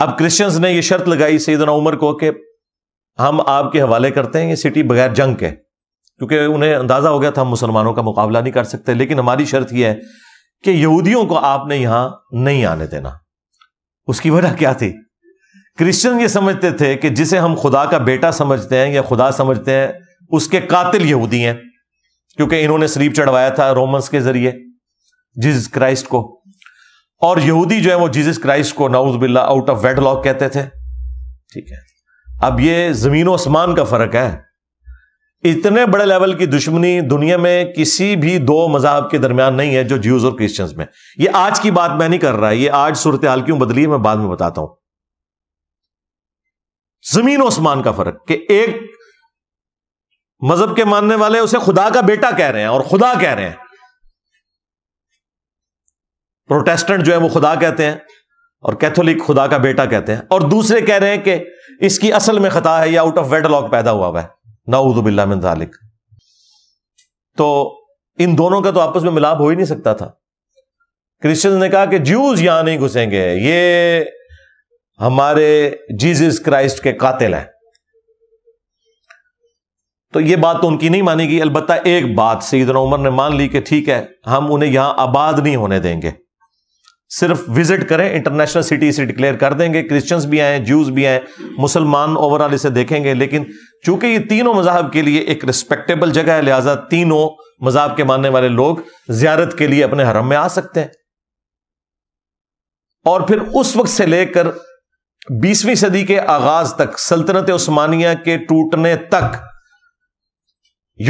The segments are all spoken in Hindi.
अब क्रिश्चियंस ने यह शर्त लगाई सईदना उमर को कि हम आपके हवाले करते हैं ये सिटी बगैर जंग के क्योंकि उन्हें अंदाजा हो गया था हम मुसलमानों का मुकाबला नहीं कर सकते लेकिन हमारी शर्त यह है कि यहूदियों को आपने यहां नहीं आने देना उसकी वजह क्या थी क्रिश्चियन ये समझते थे कि जिसे हम खुदा का बेटा समझते हैं या खुदा समझते हैं उसके कातिल यहूदी हैं क्योंकि इन्होंने शरीफ चढ़वाया था रोमन्स के जरिए जिस क्राइस्ट को और यहूदी जो है वो जीसस क्राइस्ट को नाउज बिल्ला आउट ऑफ वेड लॉक कहते थे ठीक है अब ये जमीन और आसमान का फर्क है इतने बड़े लेवल की दुश्मनी दुनिया में किसी भी दो मजहब के दरमियान नहीं है जो ज्यूज और क्रिश्चन में ये आज की बात मैं नहीं कर रहा ये आज सूरत हाल क्यों बदली है मैं बाद में बताता हूं जमीन और आसमान का फर्क कि एक मजहब के मानने वाले उसे खुदा का बेटा कह रहे हैं और खुदा कह रहे हैं प्रोटेस्टेंट जो है वो खुदा कहते हैं और कैथोलिक खुदा का बेटा कहते हैं और दूसरे कह रहे हैं कि इसकी असल में खता है या आउट ऑफ वेडलॉक पैदा हुआ हुआ है नाउदबिल्ला मिनजालिक तो इन दोनों का तो आपस में मिलाप हो ही नहीं सकता था क्रिश्चियंस ने कहा कि ज्यूज यहां नहीं घुसेंगे ये हमारे जीजस क्राइस्ट के कातिल हैं तो ये बात तो उनकी नहीं मानेगी गई अलबत्ता एक बात सईदना उमर ने मान ली कि ठीक है हम उन्हें यहां आबाद नहीं होने देंगे सिर्फ विजिट करें इंटरनेशनल सिटी इसे डिक्लेयर कर देंगे क्रिश्चियंस भी आए जूस भी आए मुसलमान ओवरऑल इसे देखेंगे लेकिन चूंकि ये तीनों मजहब के लिए एक रिस्पेक्टेबल जगह है लिहाजा तीनों मजहब के मानने वाले लोग जियारत के लिए अपने हरम में आ सकते हैं और फिर उस वक्त से लेकर बीसवीं सदी के आगाज तक सल्तनत उस्मानिया के टूटने तक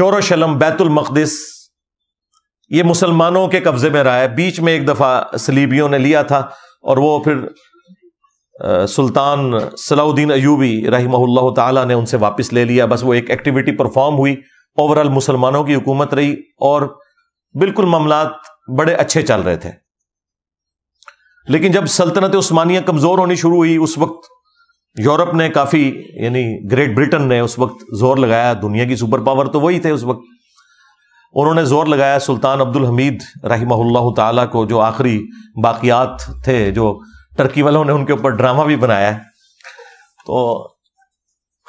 यूरोशलम बैतुल मकदस ये मुसलमानों के कब्जे में रहा है बीच में एक दफा सलीबियों ने लिया था और वो फिर सुल्तान सलाउद्दीन अयूबी रही ताला ने उनसे वापस ले लिया बस वो एक एक्टिविटी परफॉर्म हुई ओवरऑल मुसलमानों की हुकूमत रही और बिल्कुल मामला बड़े अच्छे चल रहे थे लेकिन जब सल्तनत उस्मानिया कमजोर होनी शुरू हुई उस वक्त यूरोप ने काफी यानी ग्रेट ब्रिटेन ने उस वक्त जोर लगाया दुनिया की सुपर पावर तो वही थे उस वक्त उन्होंने जोर लगाया सुल्तान अब्दुल हमीद रही तला को जो आखिरी बाकियात थे जो टर्की वालों ने उनके ऊपर ड्रामा भी बनाया है तो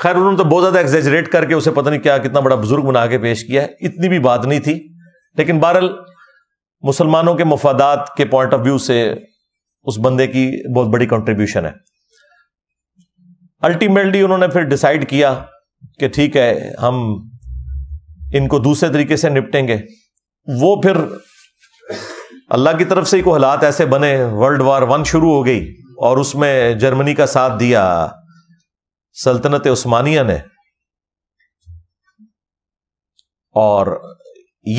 खैर उन्होंने तो बहुत ज़्यादा एग्जेजरेट करके उसे पता नहीं क्या कितना बड़ा बुजुर्ग बना के पेश किया है इतनी भी बात नहीं थी लेकिन बहरल मुसलमानों के मफादात के पॉइंट ऑफ व्यू से उस बंदे की बहुत बड़ी कंट्रीब्यूशन है अल्टीमेटली उन्होंने फिर डिसाइड किया कि ठीक है हम इनको दूसरे तरीके से निपटेंगे वो फिर अल्लाह की तरफ से ही को हालात ऐसे बने वर्ल्ड वार वन शुरू हो गई और उसमें जर्मनी का साथ दिया सल्तनत उस्मानिया ने और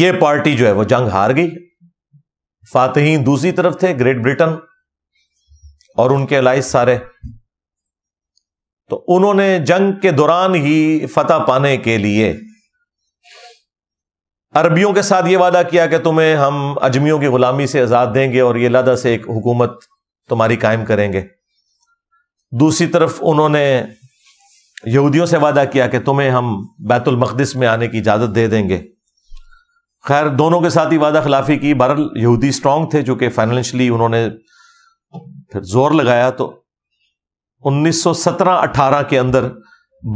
ये पार्टी जो है वो जंग हार गई फातहीन दूसरी तरफ थे ग्रेट ब्रिटेन और उनके अलाइज सारे तो उन्होंने जंग के दौरान ही फतह पाने के लिए अरबियों के साथ ये वादा किया कि तुम्हें हम अजमियों की गुलामी से आज़ाद देंगे और ये लदा से एक हुकूमत तुम्हारी कायम करेंगे दूसरी तरफ उन्होंने यहूदियों से वादा किया कि तुम्हें हम बैतुल में आने की इजाज़त दे देंगे खैर दोनों के साथ ही वादा खिलाफी की बहरल यहूदी स्ट्रांग थे जो कि फाइनेंशली उन्होंने फिर जोर लगाया तो 1917-18 के अंदर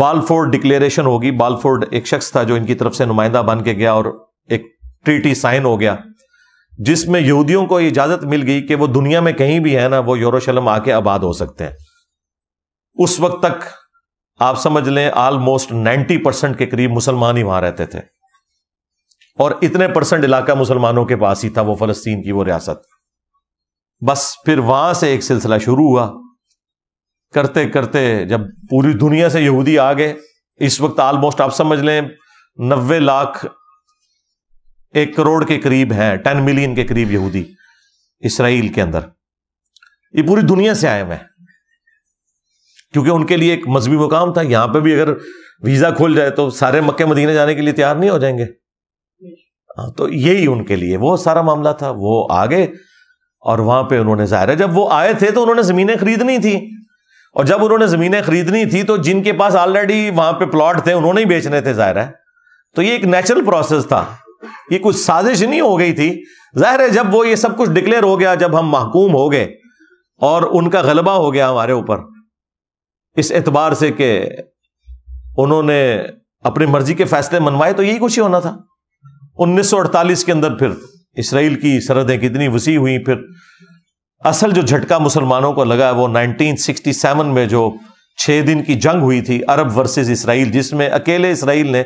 बालफोर्ड डिक्लेरेशन होगी बालफोर्ड एक शख्स था जो इनकी तरफ से नुमाइंदा बन के गया और एक ट्रीटी साइन हो गया जिसमें यहूदियों को इजाजत मिल गई कि वो दुनिया में कहीं भी है ना वो यूरोशलम आके आबाद हो सकते हैं उस वक्त तक आप समझ लें ऑलमोस्ट 90 परसेंट के करीब मुसलमान ही वहां रहते थे और इतने परसेंट इलाका मुसलमानों के पास ही था वो फलस्तीन की वो रियासत बस फिर वहां से एक सिलसिला शुरू हुआ करते करते जब पूरी दुनिया से यहूदी आ गए इस वक्त ऑलमोस्ट आप समझ लें नब्बे लाख एक करोड़ के करीब है टेन मिलियन के करीब यहूदी इसराइल के अंदर ये पूरी दुनिया से आए हुए हैं क्योंकि उनके लिए एक मजहबी मुकाम था यहां पे भी अगर वीजा खुल जाए तो सारे मक्के मदीने जाने के लिए तैयार नहीं हो जाएंगे हाँ, तो यही उनके लिए वो सारा मामला था वो आ गए और वहां पे उन्होंने जाहिर है जब वो आए थे तो उन्होंने जमीनें खरीदनी थी और जब उन्होंने जमीनें खरीदनी थी तो जिनके पास ऑलरेडी वहां पे प्लॉट थे उन्होंने ही बेचने थे जाहिर है तो ये एक नेचुरल प्रोसेस था ये कुछ साजिश नहीं हो गई थी जाहिर है जब वो ये सब कुछ डिक्लेयर हो गया जब हम महकूम हो गए और उनका गलबा हो गया हमारे ऊपर इस एतबार से कि उन्होंने अपनी मर्जी के फैसले मनवाए तो यही कुछ ही होना था 1948 के अंदर फिर इसराइल की सरहदें कितनी वसी हुई फिर असल जो झटका मुसलमानों को लगा वो 1967 में जो छः दिन की जंग हुई थी अरब वर्सेस इसराइल जिसमें अकेले इसराइल ने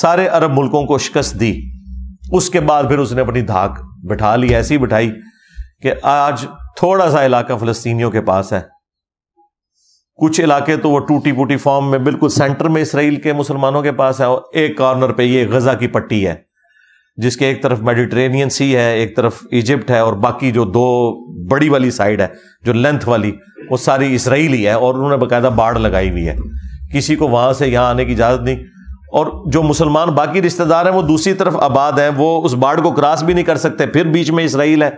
सारे अरब मुल्कों को शिकस्त दी उसके बाद फिर उसने अपनी धाक बिठा ली ऐसी बिठाई कि आज थोड़ा सा इलाका फलस्तीनियों के पास है कुछ इलाके तो वो टूटी फूटी फॉर्म में बिल्कुल सेंटर में इसराइल के मुसलमानों के पास है और एक कॉर्नर पे ये गजा की पट्टी है जिसके एक तरफ मेडिट्रेनियन सी है एक तरफ इजिप्ट है और बाकी जो दो बड़ी वाली साइड है जो लेंथ वाली वो सारी इसराइली है और उन्होंने बाकायदा बाढ़ लगाई हुई है किसी को वहां से यहां आने की इजाजत नहीं और जो मुसलमान बाकी रिश्तेदार हैं वो दूसरी तरफ आबाद हैं वो उस बाढ़ को क्रॉस भी नहीं कर सकते फिर बीच में इसराइल है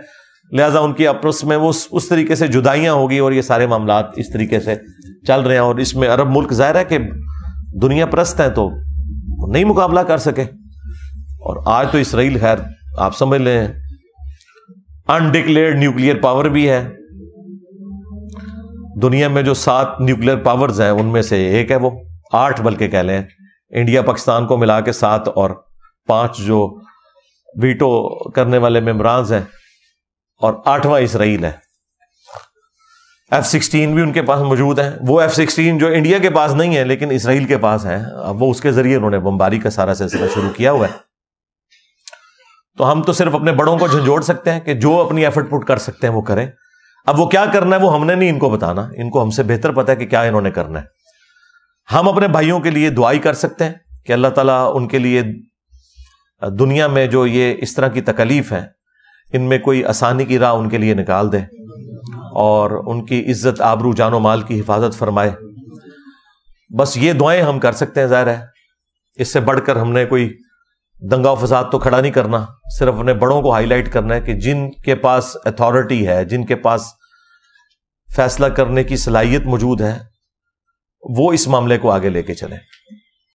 लिहाजा उनकी आपस में वो उस, उस तरीके से जुदाइयाँ होगी और ये सारे मामला इस तरीके से चल रहे हैं और इसमें अरब मुल्क जाहिर है कि दुनिया प्रस्त हैं तो नहीं मुकाबला कर सके और आज तो इसराइल खैर आप समझ लें अनडिक्लेयर्ड न्यूक्लियर पावर भी है दुनिया में जो सात न्यूक्लियर पावर्स हैं उनमें से एक है वो आठ बल्कि कह लें इंडिया पाकिस्तान को मिला के सात और पांच जो वीटो करने वाले मेम्बरान्स हैं और आठवां इसराइल है एफ सिक्सटीन भी उनके पास मौजूद है वो एफ सिक्सटीन जो इंडिया के पास नहीं है लेकिन इसराइल के पास है अब वो उसके जरिए उन्होंने बमबारी का सारा सिलसिला शुरू किया हुआ है तो हम तो सिर्फ अपने बड़ों को झंझोड़ सकते हैं कि जो अपनी एफर्ट पुट कर सकते हैं वो करें अब वो क्या करना है वो हमने नहीं इनको बताना इनको हमसे बेहतर पता है कि क्या इन्होंने करना है हम अपने भाइयों के लिए दुआई कर सकते हैं कि अल्लाह ताला उनके लिए दुनिया में जो ये इस तरह की तकलीफ है इनमें कोई आसानी की राह उनके लिए निकाल दे और उनकी इज्जत आबरू जानो माल की हिफाजत फरमाए बस ये दुआएं हम कर सकते हैं ज़ाहिर है इससे बढ़कर हमने कोई दंगा फसाद तो खड़ा नहीं करना सिर्फ अपने बड़ों को हाईलाइट करना है कि जिनके पास अथॉरिटी है जिनके पास फैसला करने की सलाहियत मौजूद है वो इस मामले को आगे लेके चले